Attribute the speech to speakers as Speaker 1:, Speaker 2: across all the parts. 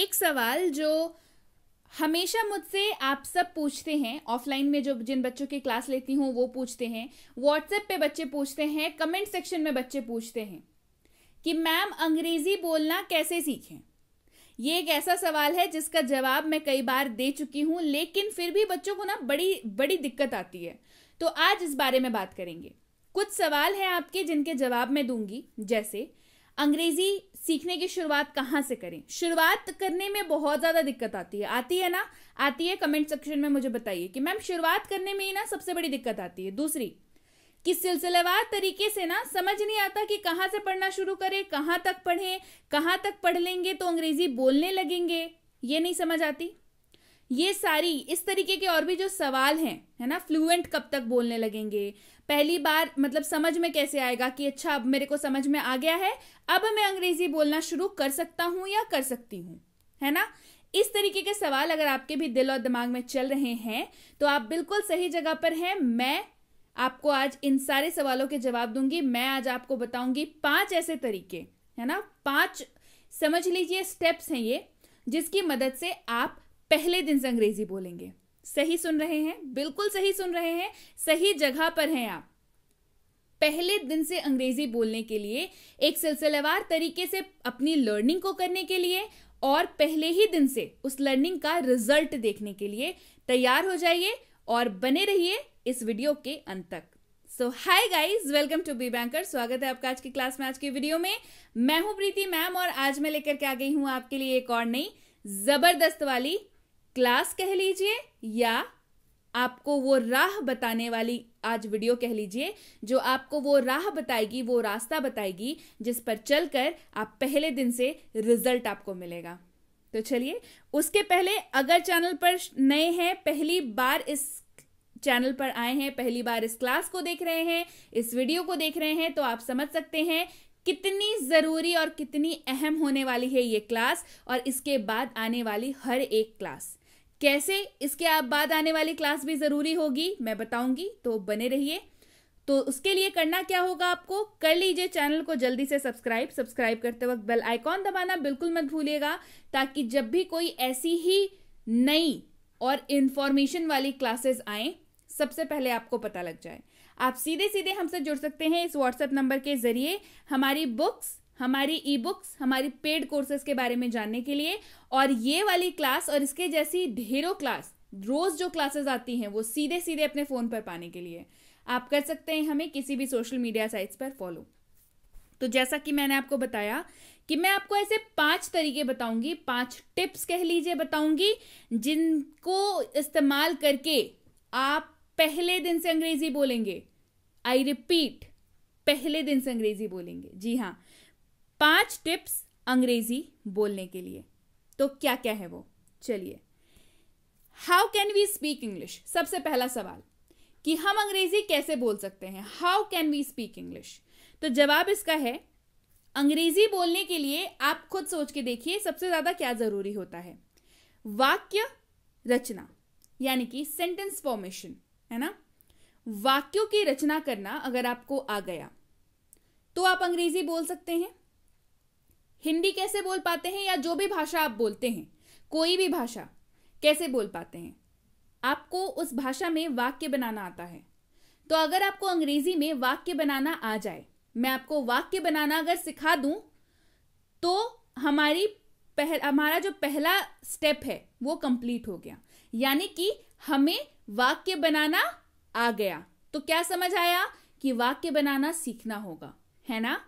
Speaker 1: एक सवाल जो हमेशा मुझसे आप सब पूछते हैं ऑफलाइन में जो जिन बच्चों की क्लास लेती हूँ वो पूछते हैं व्हाट्सएप पे बच्चे पूछते हैं कमेंट सेक्शन में बच्चे पूछते हैं कि मैम अंग्रेज़ी बोलना कैसे सीखें ये एक ऐसा सवाल है जिसका जवाब मैं कई बार दे चुकी हूँ लेकिन फिर भी बच्चों को ना बड़ी बड़ी दिक्कत आती है तो आज इस बारे में बात करेंगे कुछ सवाल हैं आपके जिनके जवाब मैं दूंगी जैसे अंग्रेजी सीखने की शुरुआत कहाँ से करें शुरुआत करने में बहुत ज़्यादा दिक्कत आती है आती है ना आती है कमेंट सेक्शन में मुझे बताइए कि मैम शुरुआत करने में ही ना सबसे बड़ी दिक्कत आती है दूसरी कि सिलसिलेवार तरीके से ना समझ नहीं आता कि कहाँ से पढ़ना शुरू करें कहाँ तक पढ़ें कहाँ तक पढ़ लेंगे तो अंग्रेजी बोलने लगेंगे ये नहीं समझ आती ये सारी इस तरीके के और भी जो सवाल हैं है ना फ्लुएंट कब तक बोलने लगेंगे पहली बार मतलब समझ में कैसे आएगा कि अच्छा अब मेरे को समझ में आ गया है अब मैं अंग्रेजी बोलना शुरू कर सकता हूँ या कर सकती हूँ है ना इस तरीके के सवाल अगर आपके भी दिल और दिमाग में चल रहे हैं तो आप बिल्कुल सही जगह पर हैं मैं आपको आज इन सारे सवालों के जवाब दूंगी मैं आज आपको बताऊंगी पांच ऐसे तरीके है ना पांच समझ लीजिए स्टेप्स हैं ये जिसकी मदद से आप पहले दिन से अंग्रेजी बोलेंगे सही सुन रहे हैं बिल्कुल सही सुन रहे हैं सही जगह पर हैं आप पहले दिन से अंग्रेजी बोलने के लिए एक सिलसिलेवार तरीके से अपनी लर्निंग को करने के लिए और पहले ही दिन से उस लर्निंग का रिजल्ट देखने के लिए तैयार हो जाइए और बने रहिए इस वीडियो के अंत तक so hi guys welcome to B banker स्वागत है आपका आज की क्लास में आज की वीडियो में मैं हूं प्रीति मैम और आज मैं लेकर के आ गई हूं आपके लिए एक और नई जबरदस्त वाली क्लास कह लीजिए या आपको वो राह बताने वाली आज वीडियो कह लीजिए जो आपको वो राह बताएगी वो रास्ता बताएगी जिस पर चलकर आप पहले दिन से रिजल्ट आपको मिलेगा तो चलिए उसके पहले अगर चैनल पर नए हैं पहली बार इस चैनल पर आए हैं पहली बार इस क्लास को देख रहे हैं इस वीडियो को देख रहे हैं तो आप समझ सकते हैं कितनी ज़रूरी और कितनी अहम होने वाली है ये क्लास और इसके बाद आने वाली हर एक क्लास कैसे इसके आप बाद आने वाली क्लास भी ज़रूरी होगी मैं बताऊंगी तो बने रहिए तो उसके लिए करना क्या होगा आपको कर लीजिए चैनल को जल्दी से सब्सक्राइब सब्सक्राइब करते वक्त बेल आइकॉन दबाना बिल्कुल मत भूलिएगा ताकि जब भी कोई ऐसी ही नई और इन्फॉर्मेशन वाली क्लासेस आए सबसे पहले आपको पता लग जाए आप सीधे सीधे हमसे जुड़ सकते हैं इस व्हाट्सएप नंबर के जरिए हमारी बुक्स हमारी ई बुक्स हमारी पेड कोर्सेज के बारे में जानने के लिए और ये वाली क्लास और इसके जैसी ढेरों क्लास रोज जो क्लासेस आती हैं वो सीधे सीधे अपने फ़ोन पर पाने के लिए आप कर सकते हैं हमें किसी भी सोशल मीडिया साइट्स पर फॉलो तो जैसा कि मैंने आपको बताया कि मैं आपको ऐसे पांच तरीके बताऊंगी पांच टिप्स कह लीजिए बताऊंगी जिनको इस्तेमाल करके आप पहले दिन से अंग्रेजी बोलेंगे आई रिपीट पहले दिन से अंग्रेजी बोलेंगे जी हाँ पांच टिप्स अंग्रेजी बोलने के लिए तो क्या क्या है वो चलिए how can we speak English सबसे पहला सवाल कि हम अंग्रेजी कैसे बोल सकते हैं how can we speak English तो जवाब इसका है अंग्रेजी बोलने के लिए आप खुद सोच के देखिए सबसे ज्यादा क्या जरूरी होता है वाक्य रचना यानी कि सेंटेंस फॉर्मेशन है ना वाक्यों की रचना करना अगर आपको आ गया तो आप अंग्रेजी बोल सकते हैं हिंदी कैसे बोल पाते हैं या जो भी भाषा आप बोलते हैं कोई भी भाषा कैसे बोल पाते हैं आपको उस भाषा में वाक्य बनाना आता है तो अगर आपको अंग्रेजी में वाक्य बनाना आ जाए मैं आपको वाक्य बनाना अगर सिखा दूं तो हमारी पहल हमारा जो पहला स्टेप है वो कंप्लीट हो गया यानी कि हमें वाक्य बनाना आ गया तो क्या समझ आया कि वाक्य बनाना सीखना होगा है ना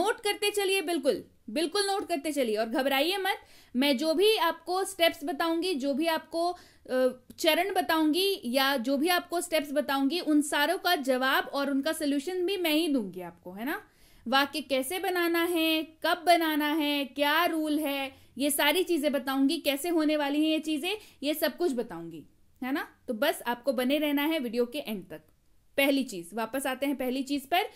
Speaker 1: नोट करते चलिए बिल्कुल बिल्कुल नोट करते चलिए और घबराइए मत मैं जो भी आपको स्टेप्स बताऊंगी जो भी आपको चरण बताऊंगी या जो भी आपको स्टेप्स बताऊंगी उन सारों का जवाब और उनका सोल्यूशन भी मैं ही दूंगी आपको है ना वाक्य कैसे बनाना है कब बनाना है क्या रूल है ये सारी चीज़ें बताऊंगी कैसे होने वाली हैं ये चीज़ें ये सब कुछ बताऊंगी है ना तो बस आपको बने रहना है वीडियो के एंड तक पहली चीज वापस आते हैं पहली चीज पर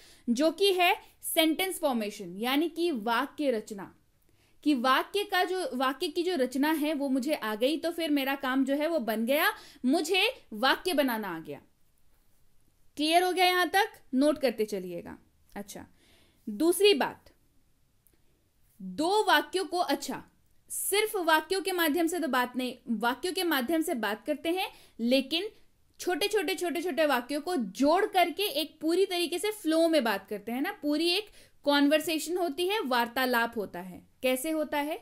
Speaker 1: जो कि है सेंटेंस फॉर्मेशन यानी कि वाक्य रचना कि वाक्य का जो वाक्य की जो रचना है वो मुझे आ गई तो फिर मेरा काम जो है वो बन गया मुझे वाक्य बनाना आ गया क्लियर हो गया यहां तक नोट करते चलिएगा अच्छा दूसरी बात दो वाक्यों को अच्छा सिर्फ वाक्यों के माध्यम से तो बात नहीं वाक्यों के माध्यम से बात करते हैं लेकिन छोटे छोटे छोटे छोटे वाक्यों को जोड़ करके एक पूरी तरीके से फ्लो में बात करते हैं ना पूरी एक कॉन्वर्सेशन होती है वार्तालाप होता है कैसे होता है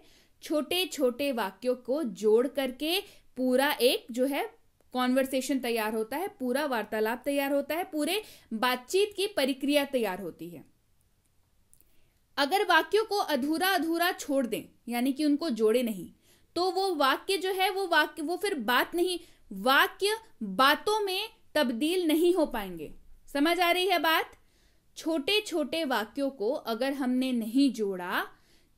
Speaker 1: छोटे छोटे वाक्यों को जोड़ करके पूरा एक जो है कॉन्वर्सेशन तैयार होता है पूरा वार्तालाप तैयार होता है पूरे बातचीत की प्रक्रिया तैयार होती है अगर वाक्यों को अधूरा अधूरा छोड़ दें यानी कि उनको जोड़े नहीं तो वो वाक्य जो है वो वाक्य वो फिर बात नहीं वाक्य बातों में तब्दील नहीं हो पाएंगे समझ आ रही है बात छोटे छोटे वाक्यों को अगर हमने नहीं जोड़ा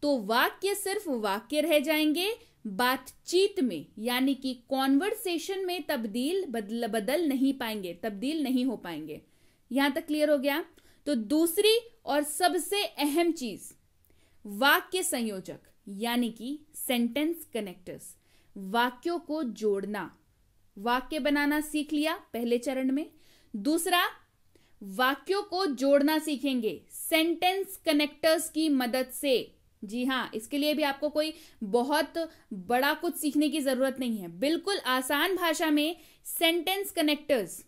Speaker 1: तो वाक्य सिर्फ वाक्य रह जाएंगे बातचीत में यानी कि कॉन्वर्सेशन में तब्दील बदल बदल नहीं पाएंगे तब्दील नहीं हो पाएंगे यहां तक क्लियर हो गया तो दूसरी और सबसे अहम चीज वाक्य संयोजक यानी कि सेंटेंस कनेक्टर्स वाक्यों को जोड़ना वाक्य बनाना सीख लिया पहले चरण में दूसरा वाक्यों को जोड़ना सीखेंगे सेंटेंस कनेक्टर्स की मदद से जी हाँ इसके लिए भी आपको कोई बहुत बड़ा कुछ सीखने की जरूरत नहीं है बिल्कुल आसान भाषा में सेंटेंस कनेक्टर्स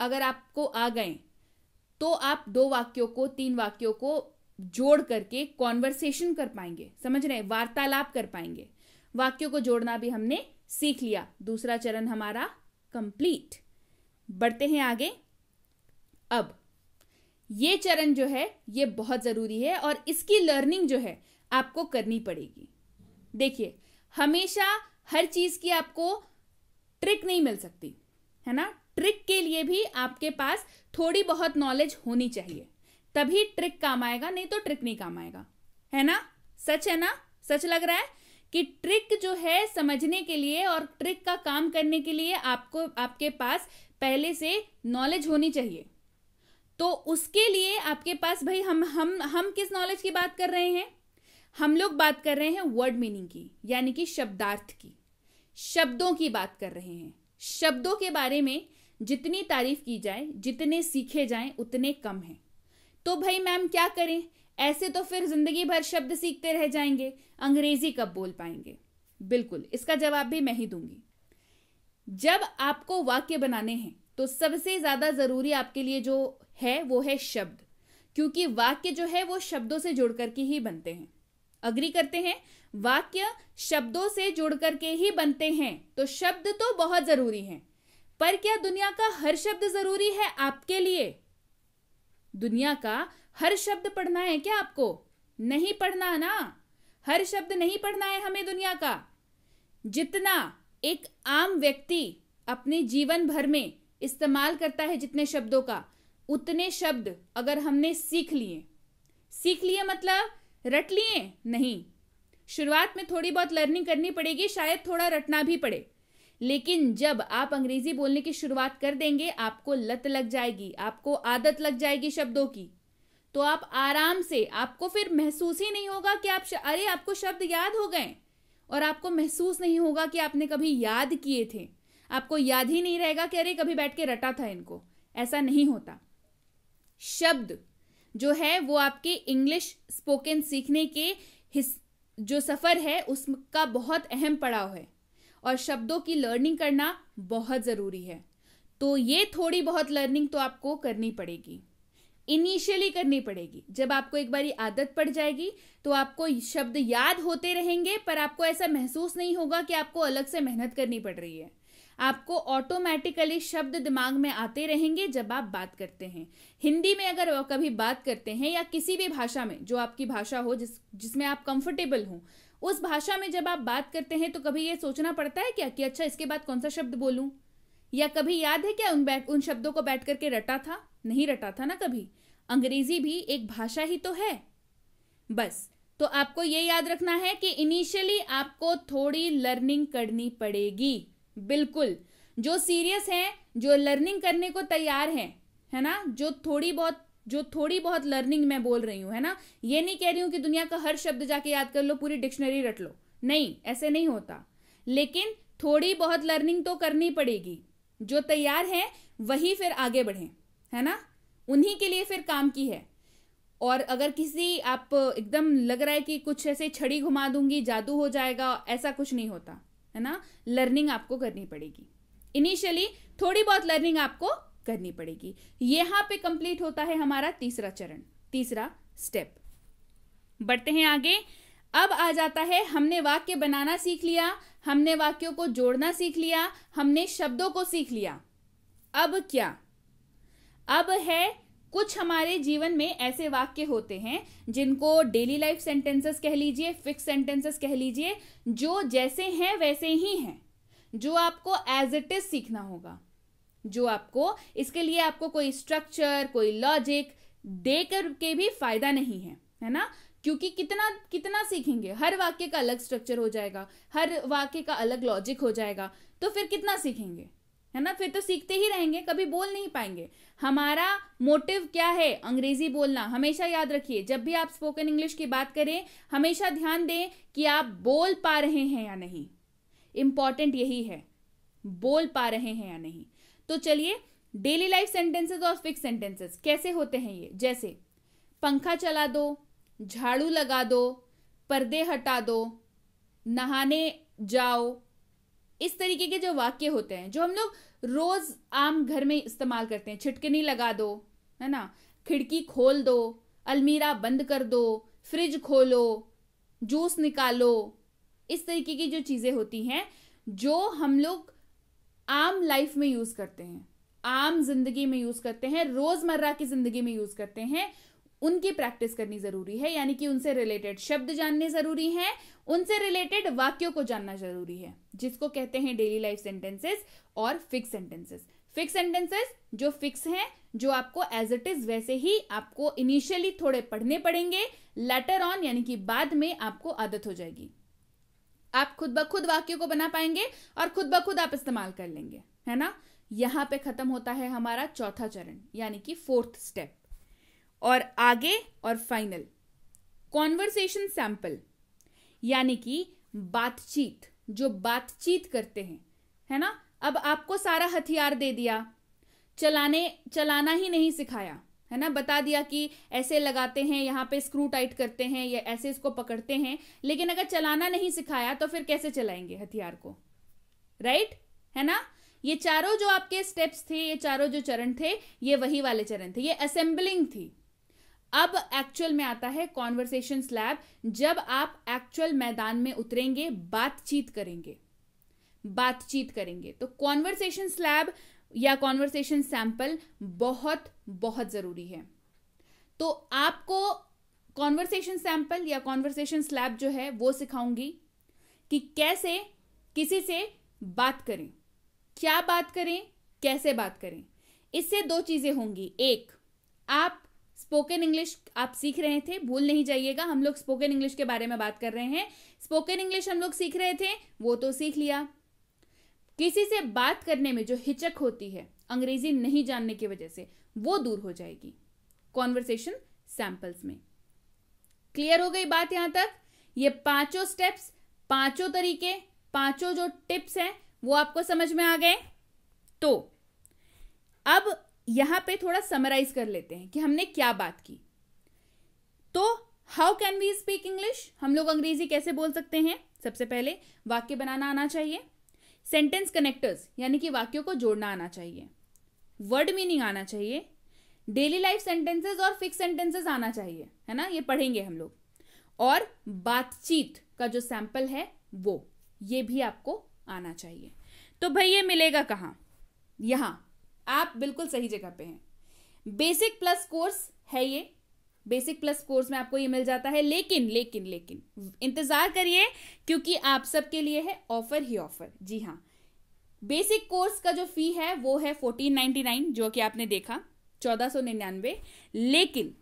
Speaker 1: अगर आपको आ गए तो आप दो वाक्यों को तीन वाक्यों को जोड़ करके कॉन्वर्सेशन कर पाएंगे समझ रहे वार्तालाप कर पाएंगे वाक्यों को जोड़ना भी हमने सीख लिया दूसरा चरण हमारा कंप्लीट बढ़ते हैं आगे अब ये चरण जो है ये बहुत ज़रूरी है और इसकी लर्निंग जो है आपको करनी पड़ेगी देखिए हमेशा हर चीज़ की आपको ट्रिक नहीं मिल सकती है ना ट्रिक के लिए भी आपके पास थोड़ी बहुत नॉलेज होनी चाहिए तभी ट्रिक काम आएगा नहीं तो ट्रिक नहीं काम आएगा है ना सच है ना सच लग रहा है कि ट्रिक जो है समझने के लिए और ट्रिक का काम करने के लिए आपको आपके पास पहले से नॉलेज होनी चाहिए तो उसके लिए आपके पास भाई हम हम हम किस नॉलेज की बात कर रहे हैं हम लोग बात कर रहे हैं वर्ड मीनिंग की यानी कि शब्दार्थ की शब्दों की बात कर रहे हैं शब्दों के बारे में जितनी तारीफ की जाए जितने सीखे जाएं उतने कम हैं तो भाई मैम क्या करें ऐसे तो फिर जिंदगी भर शब्द सीखते रह जाएंगे अंग्रेजी कब बोल पाएंगे बिल्कुल इसका जवाब भी मैं ही दूंगी जब आपको वाक्य बनाने हैं तो सबसे ज्यादा जरूरी आपके लिए जो है वो है शब्द क्योंकि वाक्य जो है वो शब्दों से जुड़ करके ही बनते हैं अग्री करते हैं वाक्य शब्दों से जुड़ करके ही बनते हैं तो शब्द तो बहुत जरूरी हैं पर क्या दुनिया का हर शब्द जरूरी है आपके लिए दुनिया का हर शब्द पढ़ना है क्या आपको नहीं पढ़ना ना हर शब्द नहीं पढ़ना है हमें दुनिया का जितना एक आम व्यक्ति अपने जीवन भर में इस्तेमाल करता है जितने शब्दों का उतने शब्द अगर हमने सीख लिए सीख लिए मतलब रट लिए नहीं शुरुआत में थोड़ी बहुत लर्निंग करनी पड़ेगी शायद थोड़ा रटना भी पड़े लेकिन जब आप अंग्रेजी बोलने की शुरुआत कर देंगे आपको लत लग जाएगी आपको आदत लग जाएगी शब्दों की तो आप आराम से आपको फिर महसूस ही नहीं होगा कि आप अरे आपको शब्द याद हो गए और आपको महसूस नहीं होगा कि आपने कभी याद किए थे आपको याद ही नहीं रहेगा कि अरे कभी बैठ के रटा था इनको ऐसा नहीं होता शब्द जो है वो आपके इंग्लिश स्पोकन सीखने के हिस जो सफ़र है उसका बहुत अहम पड़ाव है और शब्दों की लर्निंग करना बहुत ज़रूरी है तो ये थोड़ी बहुत लर्निंग तो आपको करनी पड़ेगी इनिशियली करनी पड़ेगी जब आपको एक बारी आदत पड़ जाएगी तो आपको शब्द याद होते रहेंगे पर आपको ऐसा महसूस नहीं होगा कि आपको अलग से मेहनत करनी पड़ रही है आपको ऑटोमेटिकली शब्द दिमाग में आते रहेंगे जब आप बात करते हैं हिंदी में अगर कभी बात करते हैं या किसी भी भाषा में जो आपकी भाषा हो जिस जिसमें आप कंफर्टेबल हों उस भाषा में जब आप बात करते हैं तो कभी ये सोचना पड़ता है क्या कि अच्छा इसके बाद कौन सा शब्द बोलूँ या कभी याद है क्या उन बैठ उन शब्दों को बैठ करके रटा था नहीं रटा था ना कभी अंग्रेजी भी एक भाषा ही तो है बस तो आपको ये याद रखना है कि इनिशियली आपको थोड़ी लर्निंग करनी पड़ेगी बिल्कुल जो सीरियस हैं जो लर्निंग करने को तैयार हैं है ना जो थोड़ी बहुत जो थोड़ी बहुत लर्निंग मैं बोल रही हूँ है ना ये नहीं कह रही हूँ कि दुनिया का हर शब्द जाके याद कर लो पूरी डिक्शनरी रट लो नहीं ऐसे नहीं होता लेकिन थोड़ी बहुत लर्निंग तो करनी पड़ेगी जो तैयार हैं वही फिर आगे बढ़ें है ना उन्हीं के लिए फिर काम की है और अगर किसी आप एकदम लग रहा है कि कुछ ऐसे छड़ी घुमा दूंगी जादू हो जाएगा ऐसा कुछ नहीं होता है ना लर्निंग आपको करनी पड़ेगी इनिशियली थोड़ी बहुत लर्निंग आपको करनी पड़ेगी यहां पे कंप्लीट होता है हमारा तीसरा चरण तीसरा स्टेप बढ़ते हैं आगे अब आ जाता है हमने वाक्य बनाना सीख लिया हमने वाक्यों को जोड़ना सीख लिया हमने शब्दों को सीख लिया अब क्या अब है कुछ हमारे जीवन में ऐसे वाक्य होते हैं जिनको डेली लाइफ सेंटेंसेस कह लीजिए फिक्स सेंटेंसेस कह लीजिए जो जैसे हैं वैसे ही हैं जो आपको एज इट इज सीखना होगा जो आपको इसके लिए आपको कोई स्ट्रक्चर कोई लॉजिक देकर के भी फायदा नहीं है है ना क्योंकि कितना कितना सीखेंगे हर वाक्य का अलग स्ट्रक्चर हो जाएगा हर वाक्य का अलग लॉजिक हो जाएगा तो फिर कितना सीखेंगे है ना फिर तो सीखते ही रहेंगे कभी बोल नहीं पाएंगे हमारा मोटिव क्या है अंग्रेजी बोलना हमेशा याद रखिए जब भी आप स्पोकन इंग्लिश की बात करें हमेशा ध्यान दें कि आप बोल पा रहे हैं या नहीं इंपॉर्टेंट यही है बोल पा रहे हैं या नहीं तो चलिए डेली लाइफ सेंटेंसेस और फिक्स सेंटेंसेस कैसे होते हैं ये जैसे पंखा चला दो झाड़ू लगा दो पर्दे हटा दो नहाने जाओ इस तरीके के जो वाक्य होते हैं जो हम लोग रोज आम घर में इस्तेमाल करते हैं छिटकनी लगा दो है ना खिड़की खोल दो अलमीरा बंद कर दो फ्रिज खोलो जूस निकालो इस तरीके की जो चीज़ें होती हैं जो हम लोग आम लाइफ में यूज़ करते हैं आम जिंदगी में यूज़ करते हैं रोज़मर्रा की ज़िंदगी में यूज़ करते हैं उनकी प्रैक्टिस करनी जरूरी है यानी कि उनसे रिलेटेड शब्द जानने जरूरी हैं उनसे रिलेटेड वाक्यों को जानना जरूरी है जिसको कहते हैं डेली लाइफ सेंटेंसेस और फिक्स सेंटेंसेस फिक्स सेंटेंसेस जो फिक्स हैं जो आपको एज इट इज वैसे ही आपको इनिशियली थोड़े पढ़ने पड़ेंगे लेटर ऑन यानी कि बाद में आपको आदत हो जाएगी आप खुद ब खुद वाक्यों को बना पाएंगे और खुद ब खुद आप इस्तेमाल कर लेंगे है ना यहां पे खत्म होता है हमारा चौथा चरण यानी कि फोर्थ स्टेप और आगे और फाइनल कॉन्वर्सेशन सैंपल यानी कि बातचीत जो बातचीत करते हैं है ना अब आपको सारा हथियार दे दिया चलाने चलाना ही नहीं सिखाया है ना बता दिया कि ऐसे लगाते हैं यहाँ पे स्क्रू टाइट करते हैं या ऐसे इसको पकड़ते हैं लेकिन अगर चलाना नहीं सिखाया तो फिर कैसे चलाएंगे हथियार को राइट है ना ये चारों जो आपके स्टेप्स थे ये चारों जो चरण थे ये वही वाले चरण थे ये असेंबलिंग थी अब एक्चुअल में आता है कॉन्वर्सेशन स्लैब जब आप एक्चुअल मैदान में उतरेंगे बातचीत करेंगे बातचीत करेंगे तो कॉन्वर्सेशन स्लैब या कॉन्वर्सेशन सैंपल बहुत बहुत ज़रूरी है तो आपको कॉन्वर्सेशन सैंपल या कॉन्वर्सेशन स्लैब जो है वो सिखाऊंगी कि कैसे किसी से बात करें क्या बात करें कैसे बात करें इससे दो चीज़ें होंगी एक आप स्पोकन इंग्लिश आप सीख रहे थे भूल नहीं जाइएगा हम लोग स्पोकन इंग्लिश के बारे में बात कर रहे हैं स्पोकन इंग्लिश हम लोग सीख रहे थे वो तो सीख लिया किसी से बात करने में जो हिचक होती है अंग्रेजी नहीं जानने की वजह से वो दूर हो जाएगी कॉन्वर्सेशन सैंपल्स में क्लियर हो गई बात यहां तक ये पांचों स्टेप्स पांचों तरीके पांचों जो टिप्स हैं वो आपको समझ में आ गए तो अब यहां पे थोड़ा समराइज कर लेते हैं कि हमने क्या बात की तो how can we speak English हम लोग अंग्रेजी कैसे बोल सकते हैं सबसे पहले वाक्य बनाना आना चाहिए सेंटेंस कनेक्टर्स यानी कि वाक्यों को जोड़ना आना चाहिए वर्ड मीनिंग आना चाहिए डेली लाइफ सेंटेंसेस और फिक्स सेंटेंसेस आना चाहिए है ना ये पढ़ेंगे हम लोग और बातचीत का जो सैंपल है वो ये भी आपको आना चाहिए तो भाई ये मिलेगा कहाँ यहाँ आप बिल्कुल सही जगह पे हैं बेसिक प्लस कोर्स है ये बेसिक प्लस कोर्स में आपको ये मिल जाता है लेकिन लेकिन लेकिन इंतजार करिए क्योंकि आप सबके लिए है ऑफर ही ऑफर जी हाँ बेसिक कोर्स का जो फी है वो है फोर्टीन नाइनटी नाइन जो कि आपने देखा चौदह सौ निन्यानवे लेकिन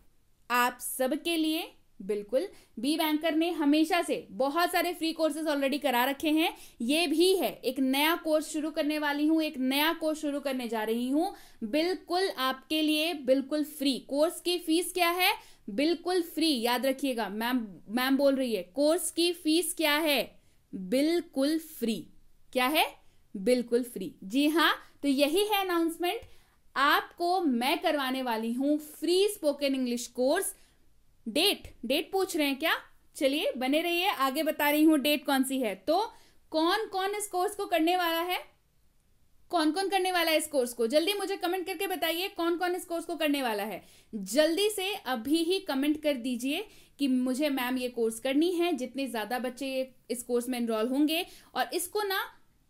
Speaker 1: आप सबके लिए बिल्कुल बी बैंकर ने हमेशा से बहुत सारे फ्री कोर्सेज ऑलरेडी करा रखे हैं ये भी है एक नया कोर्स शुरू करने वाली हूँ एक नया कोर्स शुरू करने जा रही हूँ बिल्कुल आपके लिए बिल्कुल फ्री कोर्स की फीस क्या है बिल्कुल फ्री याद रखिएगा मैम मैम बोल रही है कोर्स की फीस क्या है बिल्कुल फ्री क्या है बिल्कुल फ्री जी हाँ तो यही है अनाउंसमेंट आपको मैं करवाने वाली हूं free spoken English course date date पूछ रहे हैं क्या चलिए बने रहिए आगे बता रही हूं डेट कौन सी है तो कौन कौन इस कोर्स को करने वाला है कौन कौन करने वाला है इस कोर्स को जल्दी मुझे कमेंट करके बताइए कौन कौन इस कोर्स को करने वाला है जल्दी से अभी ही कमेंट कर दीजिए कि मुझे मैम ये कोर्स करनी है जितने ज़्यादा बच्चे ये इस कोर्स में इनरोल होंगे और इसको ना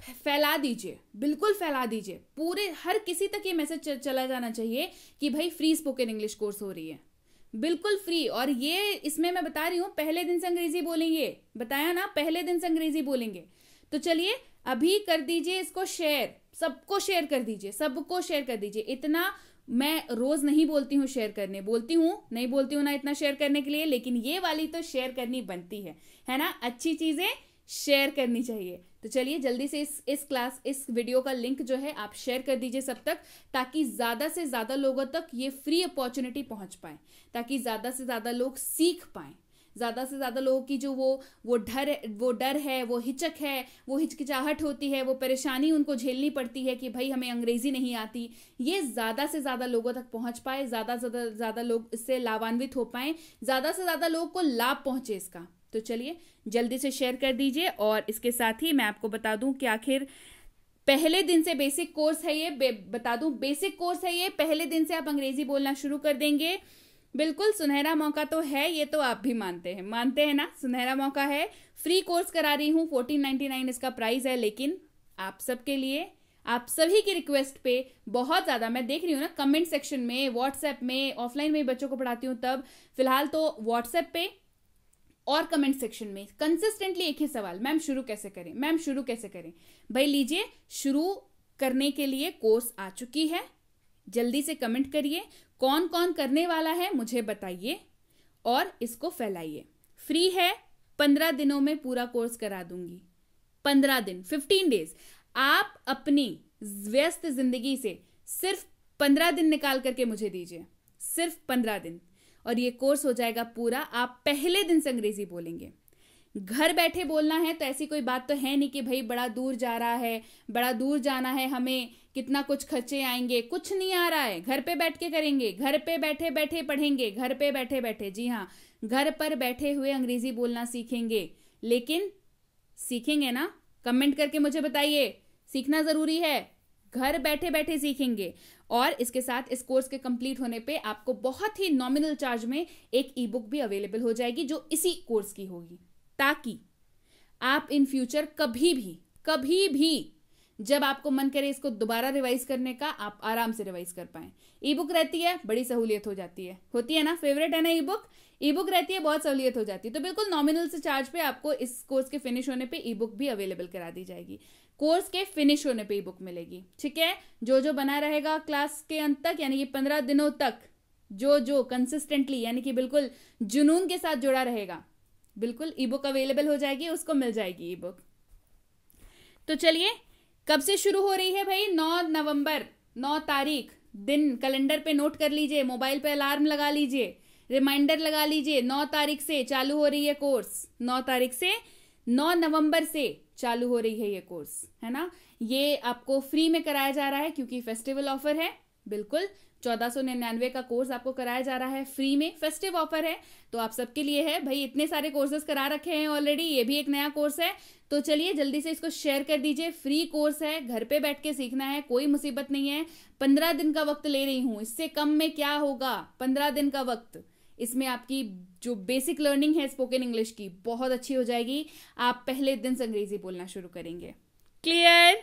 Speaker 1: फैला दीजिए बिल्कुल फैला दीजिए पूरे हर किसी तक ये मैसेज चला जाना चाहिए कि भाई फ्री स्पोकन इंग्लिश कोर्स हो रही है बिल्कुल फ्री और ये इसमें मैं बता रही हूँ पहले दिन से अंग्रेजी बोलेंगे बताया ना पहले दिन से अंग्रेजी बोलेंगे तो चलिए अभी कर दीजिए इसको शेयर सबको शेयर कर दीजिए सबको शेयर कर दीजिए इतना मैं रोज नहीं बोलती हूँ शेयर करने बोलती हूँ नहीं बोलती हूँ ना इतना शेयर करने के लिए लेकिन ये वाली तो शेयर करनी बनती है है ना अच्छी चीजें शेयर करनी चाहिए तो चलिए जल्दी से इस इस क्लास इस वीडियो का लिंक जो है आप शेयर कर दीजिए सब तक ताकि ज़्यादा से ज़्यादा लोगों तक ये फ्री अपॉर्चुनिटी पहुंच पाए ताकि ज़्यादा से ज़्यादा लोग सीख पाए ज़्यादा से ज़्यादा लोगों की जो वो वो डर वो डर है वो हिचक है वो हिचकिचाहट होती है वो परेशानी उनको झेलनी पड़ती है कि भाई हमें अंग्रेज़ी नहीं आती ये ज़्यादा से ज़्यादा लोगों तक पहुंच पाए ज़्यादा से ज़्यादा लोग इससे लाभान्वित हो पाए ज़्यादा से ज़्यादा लोगों को लाभ पहुंचे इसका तो चलिए जल्दी से शेयर कर दीजिए और इसके साथ ही मैं आपको बता दूं कि आखिर पहले दिन से बेसिक कोर्स है ये बता दूं बेसिक कोर्स है ये पहले दिन से आप अंग्रेजी बोलना शुरू कर देंगे बिल्कुल सुनहरा मौका तो है ये तो आप भी मानते हैं मानते हैं ना सुनहरा मौका है फ्री कोर्स करा रही हूँ फोर्टीन नाइन्टी नाइन इसका प्राइस है लेकिन आप सबके लिए आप सभी की रिक्वेस्ट पे बहुत ज़्यादा मैं देख रही हूँ ना कमेंट सेक्शन में व्हाट्सएप में ऑफलाइन में बच्चों को पढ़ाती हूँ तब फिलहाल तो व्हाट्सएप पे और कमेंट सेक्शन में कंसिस्टेंटली एक ही सवाल मैम शुरू कैसे करें मैम शुरू कैसे करें भाई लीजिए शुरू करने के लिए कोर्स आ चुकी है जल्दी से कमेंट करिए कौन कौन करने वाला है मुझे बताइए और इसको फैलाइए फ्री है पंद्रह दिनों में पूरा कोर्स करा दूंगी पंद्रह दिन फिफ्टीन डेज आप अपनी व्यस्त जिंदगी से सिर्फ पंद्रह दिन निकाल करके मुझे दीजिए सिर्फ पंद्रह दिन और ये कोर्स हो जाएगा पूरा आप पहले दिन से अंग्रेजी बोलेंगे घर बैठे बोलना है तो ऐसी कोई बात तो है नहीं कि भाई बड़ा दूर जा रहा है बड़ा दूर जाना है हमें कितना कुछ खर्चे आएंगे कुछ नहीं आ रहा है घर पे बैठ के करेंगे घर पे बैठे बैठे पढ़ेंगे घर पे बैठे बैठे जी हाँ घर पर बैठे हुए अंग्रेजी बोलना सीखेंगे लेकिन सीखेंगे ना कमेंट करके मुझे बताइए सीखना जरूरी है घर बैठे बैठे सीखेंगे और इसके साथ इस कोर्स के कंप्लीट होने पे आपको बहुत ही नॉमिनल चार्ज में एक ई बुक भी अवेलेबल हो जाएगी जो इसी कोर्स की होगी ताकि आप इन फ्यूचर कभी भी कभी भी जब आपको मन करे इसको दोबारा रिवाइज करने का आप आराम से रिवाइज कर पाए ई बुक रहती है बड़ी सहूलियत हो जाती है होती है ना फेवरेट है ना ई बुक ई बुक रहती है बहुत सहूलियत हो जाती है तो बिल्कुल नॉमिनल से चार्ज पे आपको इस कोर्स के फिनिश होने पे ई बुक भी अवेलेबल करा दी जाएगी कोर्स के फिनिश होने पे ही बुक मिलेगी ठीक है जो जो बना रहेगा क्लास के अंत तक यानी कि पंद्रह दिनों तक जो जो कंसिस्टेंटली यानी कि बिल्कुल जुनून के साथ जुड़ा रहेगा बिल्कुल ई बुक अवेलेबल हो जाएगी उसको मिल जाएगी ई बुक तो चलिए कब से शुरू हो रही है भाई नौ नवंबर नौ तारीख दिन कैलेंडर पे नोट कर लीजिए मोबाइल पे अलार्म लगा लीजिए रिमाइंडर लगा लीजिए नौ तारीख से चालू हो रही है कोर्स नौ तारीख से नौ नवंबर से चालू हो रही है ये कोर्स है ना ये आपको फ्री में कराया जा रहा है क्योंकि फेस्टिवल ऑफर है बिल्कुल चौदह सौ निन्यानवे का कोर्स आपको कराया जा रहा है फ्री में फेस्टिव ऑफर है तो आप सबके लिए है भाई इतने सारे कोर्सेज करा रखे हैं ऑलरेडी ये भी एक नया कोर्स है तो चलिए जल्दी से इसको शेयर कर दीजिए फ्री कोर्स है घर पे बैठ के सीखना है कोई मुसीबत नहीं है पंद्रह दिन का वक्त ले रही हूं इससे कम में क्या होगा पंद्रह दिन का वक्त इसमें आपकी जो बेसिक लर्निंग है स्पोकन इंग्लिश की बहुत अच्छी हो जाएगी आप पहले दिन से अंग्रेजी बोलना शुरू करेंगे clear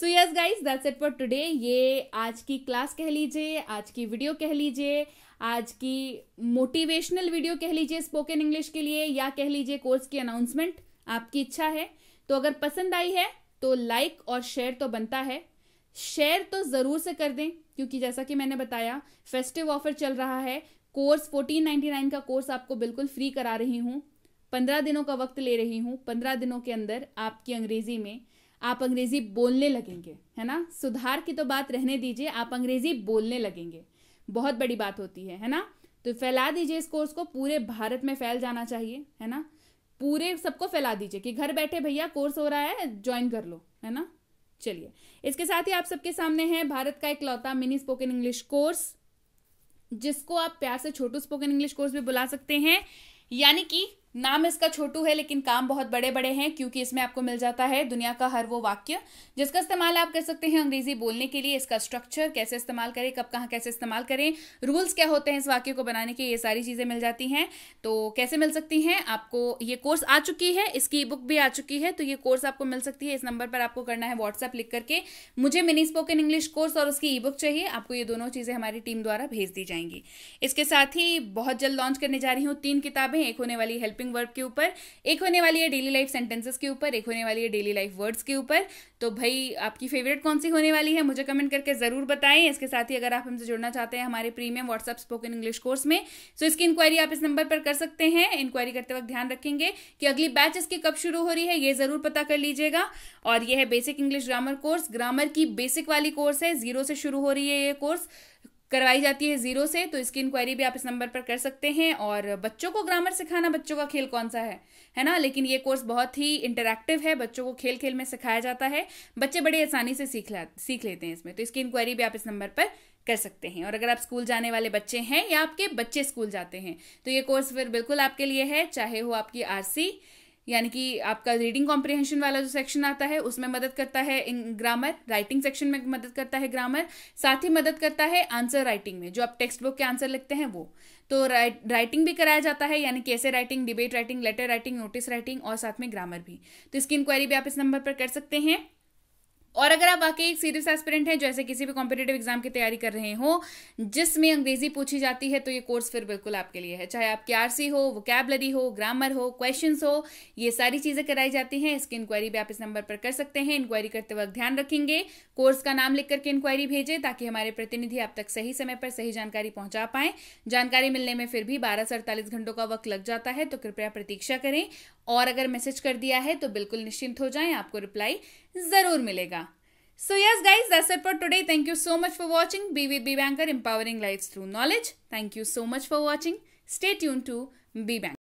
Speaker 1: so yes guys that's it for today ये आज की क्लास कह लीजिए आज की वीडियो कह लीजिए आज की मोटिवेशनल वीडियो कह लीजिए स्पोकन इंग्लिश के लिए या कह लीजिए कोर्स की अनाउंसमेंट आपकी इच्छा है तो अगर पसंद आई है तो लाइक और शेयर तो बनता है शेयर तो ज़रूर से कर दें क्योंकि जैसा कि मैंने बताया फेस्टिव ऑफर चल रहा है कोर्स 1499 का कोर्स आपको बिल्कुल फ्री करा रही हूँ पंद्रह दिनों का वक्त ले रही हूँ पंद्रह दिनों के अंदर आपकी अंग्रेजी में आप अंग्रेजी बोलने लगेंगे है ना सुधार की तो बात रहने दीजिए आप अंग्रेजी बोलने लगेंगे बहुत बड़ी बात होती है है ना तो फैला दीजिए इस कोर्स को पूरे भारत में फैल जाना चाहिए है ना पूरे सबको फैला दीजिए कि घर बैठे भैया कोर्स हो रहा है ज्वाइन कर लो है ना चलिए इसके साथ ही आप सबके सामने है भारत का एक लौता मिनी स्पोकन इंग्लिश कोर्स जिसको आप प्यार से छोटू स्पोकन इंग्लिश कोर्स भी बुला सकते हैं यानी कि नाम इसका छोटू है लेकिन काम बहुत बड़े बड़े हैं क्योंकि इसमें आपको मिल जाता है दुनिया का हर वो वाक्य जिसका इस्तेमाल आप कर सकते हैं अंग्रेजी बोलने के लिए इसका स्ट्रक्चर कैसे इस्तेमाल करें कब कहाँ कैसे इस्तेमाल करें रूल्स क्या होते हैं इस वाक्य को बनाने के ये सारी चीज़ें मिल जाती हैं तो कैसे मिल सकती हैं आपको ये कोर्स आ चुकी है इसकी बुक भी आ चुकी है तो ये कोर्स आपको मिल सकती है इस नंबर पर आपको करना है व्हाट्सएप लिख करके मुझे मिनी स्पोकन इंग्लिश कोर्स और उसकी ई बुक चाहिए आपको ये दोनों चीज़ें हमारी टीम द्वारा भेज दी जाएंगी इसके साथ ही बहुत जल्द लॉन्च करने जा रही हूँ तीन किताबें एक होने वाली हेल्पिंग हेल्पिंग वर्ब के ऊपर एक होने वाली है डेली लाइफ सेंटेंसेस के ऊपर एक होने वाली है डेली लाइफ वर्ड्स के ऊपर तो भाई आपकी फेवरेट कौन सी होने वाली है मुझे कमेंट करके ज़रूर बताएं इसके साथ ही अगर आप हमसे जुड़ना चाहते हैं हमारे premium WhatsApp spoken English course में सो तो इसकी इंक्वायरी आप इस नंबर पर कर सकते हैं इंक्वायरी करते वक्त ध्यान रखेंगे कि अगली बैच इसकी कब शुरू हो रही है ये ज़रूर पता कर लीजिएगा और यह है basic English grammar course grammar की बेसिक वाली कोर्स है जीरो से शुरू हो रही है ये कोर्स करवाई जाती है जीरो से तो इसकी इंक्वायरी भी आप इस नंबर पर कर सकते हैं और बच्चों को ग्रामर सिखाना बच्चों का खेल कौन सा है है ना लेकिन ये कोर्स बहुत ही इंटरेक्टिव है बच्चों को खेल खेल में सिखाया जाता है बच्चे बड़े आसानी से सीख सीख लेते हैं इसमें तो इसकी इंक्वायरी भी आप इस नंबर पर कर सकते हैं और अगर आप स्कूल जाने वाले बच्चे हैं या आपके बच्चे स्कूल जाते हैं तो ये कोर्स फिर बिल्कुल आपके लिए है चाहे हो आपकी आरसी यानी कि आपका रीडिंग कॉम्प्रिहेंशन वाला जो सेक्शन आता है उसमें मदद करता है ग्रामर राइटिंग सेक्शन में मदद करता है ग्रामर साथ ही मदद करता है आंसर राइटिंग में जो आप टेक्स्ट बुक के आंसर लिखते हैं वो तो राइट राइटिंग भी कराया जाता है यानी कैसे writing debate writing letter writing notice writing और साथ में ग्रामर भी तो इसकी इंक्वायरी भी आप इस नंबर पर कर सकते हैं और अगर आप वाकई एक सीरियस एस्पिरेंट हैं जैसे किसी भी कॉम्पिटेटिव एग्जाम की तैयारी कर रहे हो जिसमें अंग्रेजी पूछी जाती है तो ये कोर्स फिर बिल्कुल आपके लिए है चाहे आपकी आरसी हो वोकैबलरी हो ग्रामर हो क्वेश्चन हो ये सारी चीज़ें कराई जाती हैं इसकी इंक्वायरी भी आप इस नंबर पर कर सकते हैं इंक्वायरी करते वक्त ध्यान रखेंगे कोर्स का नाम लिख करके इंक्वायरी भेजें ताकि हमारे प्रतिनिधि आप तक सही समय पर सही जानकारी पहुंचा पाए जानकारी मिलने में फिर भी बारह से अड़तालीस घंटों का वक्त लग जाता है तो कृपया प्रतीक्षा करें और अगर मैसेज कर दिया है तो बिल्कुल निश्चिंत हो जाएं आपको रिप्लाई जरूर मिलेगा so yes guys that's it for today thank you so much for watching B with B banker empowering life through knowledge thank you so much for watching stay tune to B bank